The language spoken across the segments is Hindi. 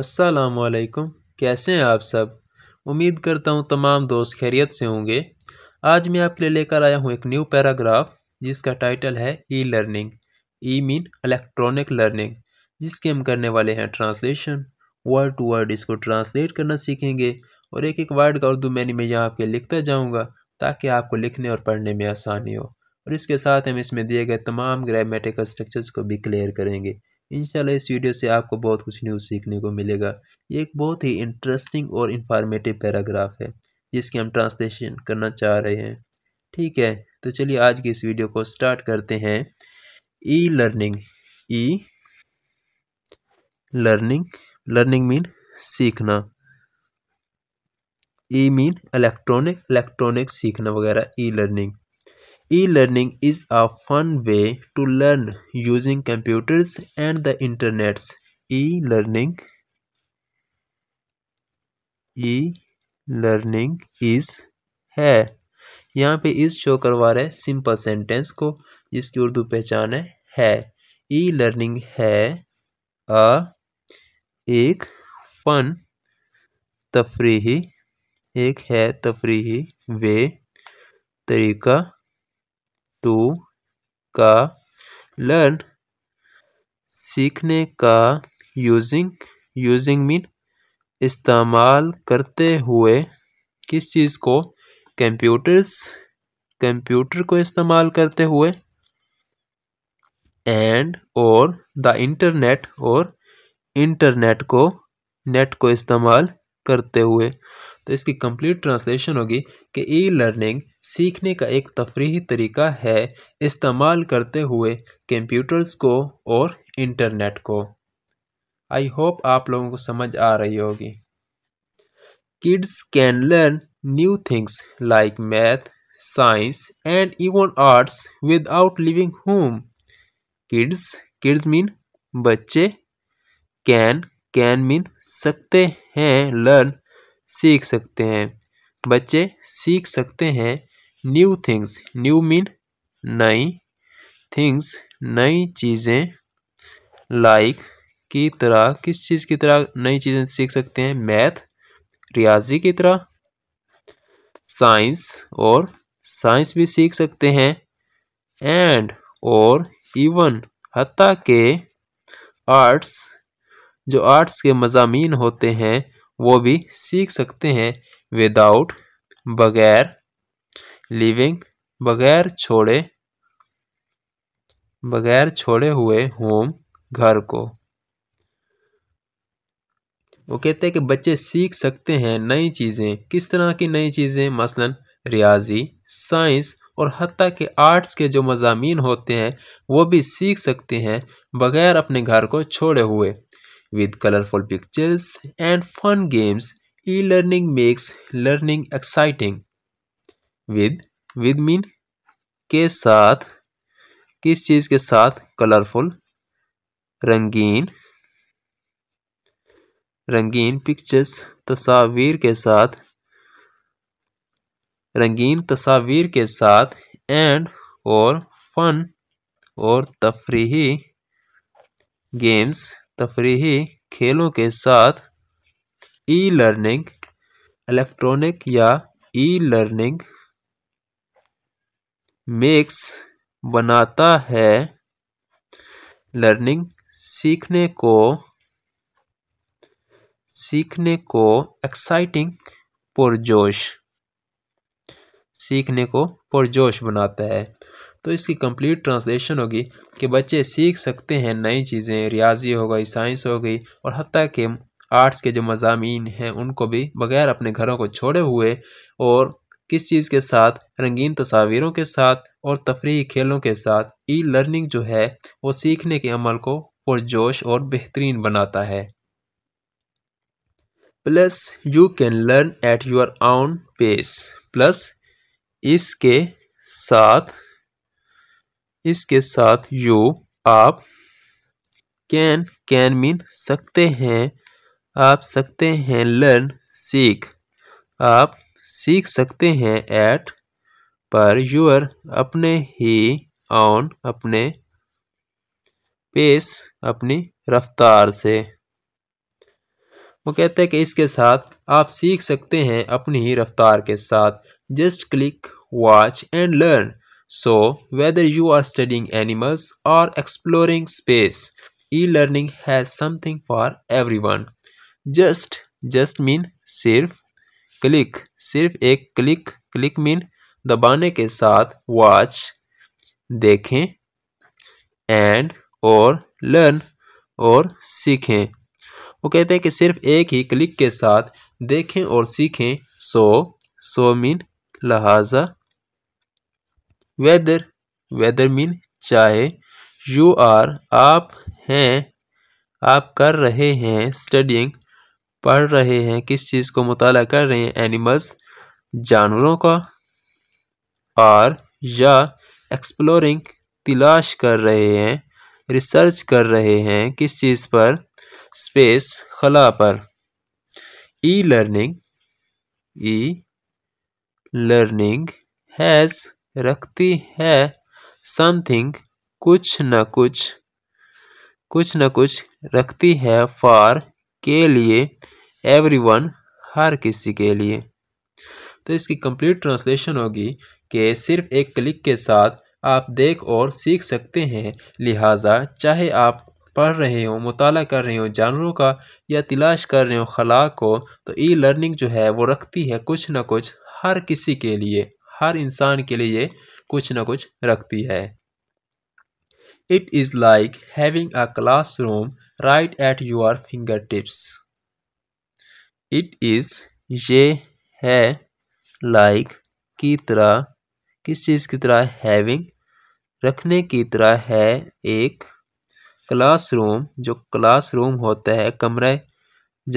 वालेकुम कैसे हैं आप सब उम्मीद करता हूँ तमाम दोस्त खैरियत से होंगे आज मैं आपके लिए लेकर आया हूँ एक न्यू पैराग्राफ जिसका टाइटल है E learning E mean electronic learning जिसके हम करने वाले हैं ट्रांसलेशन वर्ड टू वर्ड इसको ट्रांसलेट करना सीखेंगे और एक एक वर्ड का उर्दू मैंने मैं यहाँ आपके लिखता जाऊँगा ताकि आपको लिखने और पढ़ने में आसानी हो और इसके साथ हम इसमें दिए गए तमाम ग्रामेटिकल स्ट्रक्चर्स को भी क्लियर करेंगे इंशाल्लाह इस वीडियो से आपको बहुत कुछ न्यूज़ सीखने को मिलेगा ये एक बहुत ही इंटरेस्टिंग और इन्फॉर्मेटिव पैराग्राफ है जिसके हम ट्रांसलेशन करना चाह रहे हैं ठीक है तो चलिए आज की इस वीडियो को स्टार्ट करते हैं ई लर्निंग ई लर्निंग लर्निंग मीन सीखना ई मीन इलेक्ट्रॉनिक इलेक्ट्रॉनिक सीखना वगैरह E learning e-learning is a fun way to learn using computers and the internets e-learning e-learning is है यहाँ पे इस शो करवा रहे सिंपल सेंटेंस को जिसकी उर्दू पहचान है है ई लर्निंग है अ एक फन तफरीही एक है तफरीही वे तरीका टू का लर्न सीखने का यूजिंग यूजिंग मीन इस्तेमाल करते हुए किस चीज़ को कंप्यूटर्स कंप्यूटर को इस्तेमाल करते हुए एंड और द इंटरनेट और इंटरनेट को नेट को इस्तेमाल करते हुए तो इसकी कंप्लीट ट्रांसलेशन होगी कि ई लर्निंग सीखने का एक तफरी तरीका है इस्तेमाल करते हुए कंप्यूटर्स को और इंटरनेट को आई होप आप लोगों को समझ आ रही होगी kids can learn new things like math science and even arts without living home kids kids mean बच्चे कैन कैन मीन सकते हैं लर्न सीख सकते हैं बच्चे सीख सकते हैं न्यू थिंग्स न्यू मीन नई थिंग्स नई चीज़ें लाइक की तरह किस चीज़ की तरह नई चीज़ें सीख सकते हैं मैथ रियाजी की तरह साइंस और साइंस भी सीख सकते हैं एंड और इवन हती के आर्ट्स जो आर्ट्स के मजामी होते हैं वो भी सीख सकते हैं विदाउट बगैर लिविंग बगैर छोड़े बगैर छोड़े हुए होम घर को वो कहते हैं कि बच्चे सीख सकते हैं नई चीज़ें किस तरह की नई चीज़ें मसलन रियाजी साइंस और हती के आर्ट्स के जो मजामी होते हैं वो भी सीख सकते हैं बगैर अपने घर को छोड़े हुए with colorful pictures and fun games e-learning makes learning exciting with with mean के साथ किस चीज़ के साथ कलरफुल रंगीन रंगीन पिक्चर्स तस्वीर के साथ रंगीन तस्वीर के साथ एंड और फन और तफरीही गेम्स तफरीही खेलों के साथ ई लर्निंग इलेक्ट्रॉनिक या ई लर्निंग मेक्स बनाता है लर्निंग सीखने को सीखने को एक्साइटिंग पुरजोश सीखने को पुरजोश बनाता है तो इसकी कंप्लीट ट्रांसलेशन होगी कि बच्चे सीख सकते हैं नई चीज़ें रियाजी हो गई साइंस हो गई और हती के आर्ट्स के जो मजामी हैं उनको भी बगैर अपने घरों को छोड़े हुए और किस चीज़ के साथ रंगीन तस्वीरों के साथ और तफरी खेलों के साथ ई लर्निंग जो है वो सीखने के अमल को जोश और बेहतरीन बनाता है plus you can learn at your own pace plus इसके साथ इसके साथ यू आप कैन कैन मीन सकते हैं आप सकते हैं लर्न सीख आप सीख सकते हैं एट पर यूर अपने ही ऑन अपने पेस अपनी रफ्तार से वो कहते हैं कि इसके साथ आप सीख सकते हैं अपनी ही रफ्तार के साथ just click watch and learn So, whether you are studying animals or exploring space, e-learning has something for everyone. Just, just mean सिर्फ click, सिर्फ एक click, click mean दबाने के साथ watch, देखें and or learn और सीखें वो कहते हैं कि सिर्फ एक ही क्लिक के साथ देखें और सीखें सो सो मीन लहाजा वेदर वेदर मीन चाहे यू आर आप हैं आप कर रहे हैं स्टडिंग पढ़ रहे हैं किस चीज़ को मुताला कर रहे हैं एनिमल्स जानवरों का आर या एक्सप्लोरिंग तलाश कर रहे हैं रिसर्च कर रहे हैं किस चीज़ पर स्पेस खला पर e learning E learning has रखती है समथिंग कुछ न कुछ कुछ न कुछ रखती है फॉर के लिए एवरी वन हर किसी के लिए तो इसकी कंप्लीट ट्रांसलेशन होगी कि सिर्फ एक क्लिक के साथ आप देख और सीख सकते हैं लिहाजा चाहे आप पढ़ रहे हो मुताला कर रहे हो जानवरों का या तलाश कर रहे हो खला को तो ई लर्निंग जो है वो रखती है कुछ ना कुछ हर किसी के लिए हर इंसान के लिए कुछ ना कुछ रखती है it is like having a classroom right at your fingertips it is ये है लाइक like, की तरह किस चीज़ की तरह हैविंग रखने की तरह है एक क्लासरूम जो क्लासरूम होता है कमरे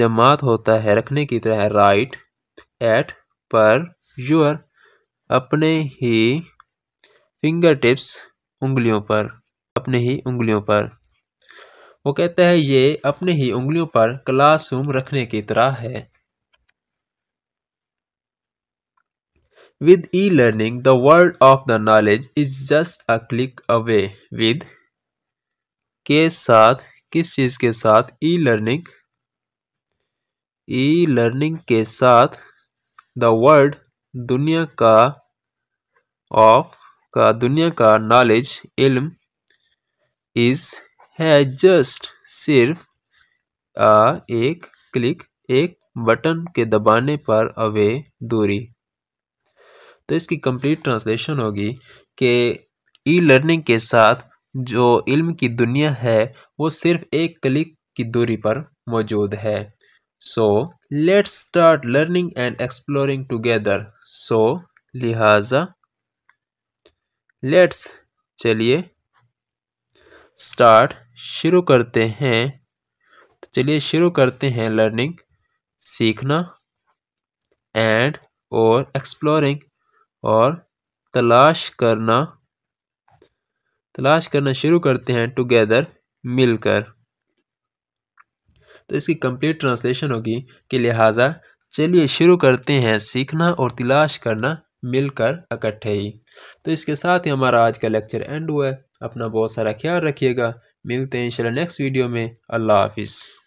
जमात होता है रखने की तरह राइट एट पर योर अपने ही फिंगर टिप्स उंगलियों पर अपने ही उंगलियों पर वो कहता है ये अपने ही उंगलियों पर क्लासरूम रखने की तरह है with e learning the world of the knowledge is just a click away with के साथ किस चीज के साथ ई लर्निंग ई लर्निंग के साथ द वर्ल्ड दुनिया का ऑफ का दुनिया का नॉलेज इल्म इज है जस्ट सिर्फ आ एक क्लिक एक बटन के दबाने पर अवे दूरी तो इसकी कंप्लीट ट्रांसलेशन होगी कि ई लर्निंग के साथ जो इल्म की दुनिया है वो सिर्फ एक क्लिक की दूरी पर मौजूद है so let's start learning and exploring together so लिहाजा लेट्स चलिए स्टार्ट शुरू करते हैं तो चलिए शुरू करते हैं लर्निंग सीखना एंड और एक्सप्लोरिंग और तलाश करना तलाश करना शुरू करते हैं टुगेदर मिलकर तो इसकी कंप्लीट ट्रांसलेशन होगी कि लिहाजा चलिए शुरू करते हैं सीखना और तलाश करना मिलकर इकट्ठे ही तो इसके साथ ही हमारा आज का लेक्चर एंड हुआ है अपना बहुत सारा ख्याल रखिएगा मिलते हैं इंशाल्लाह नेक्स्ट वीडियो में अल्लाह हाफिज़